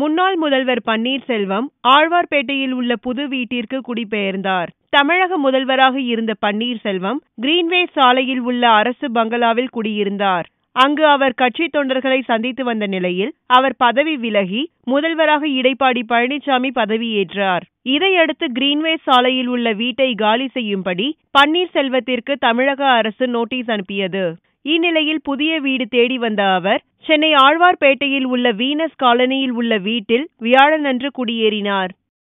முன்னாள் முதல்வர் பன்னீர்செல்வம் ஆழ்வார்பேட்டையில் உள்ள புது வீட்டிற்கு குடிபெயர்ந்தார் தமிழக முதல்வராக இருந்த பன்னீர்செல்வம் கிரீன்வே சாலையில் உள்ள அரசு பங்களாவில் குடியிருந்தார் அங்கு அவர் கட்சி தொண்டர்களை சந்தித்து வந்த நிலையில் அவர் பதவி விலகி முதல்வராக இடைப்பாடி பழனிசாமி பதவியேற்றார் இதையடுத்து கிரீன்வே சாலையில் உள்ள வீட்டை காலி செய்யும்படி பன்னீர்செல்வத்திற்கு தமிழக அரசு நோட்டீஸ் அனுப்பியது இந்நிலையில் புதிய வீடு தேடி வந்த அவர் சென்னை ஆழ்வார்பேட்டையில் உள்ள வீனஸ் காலனியில் உள்ள வீட்டில் வியாழனன்று குடியேறினார்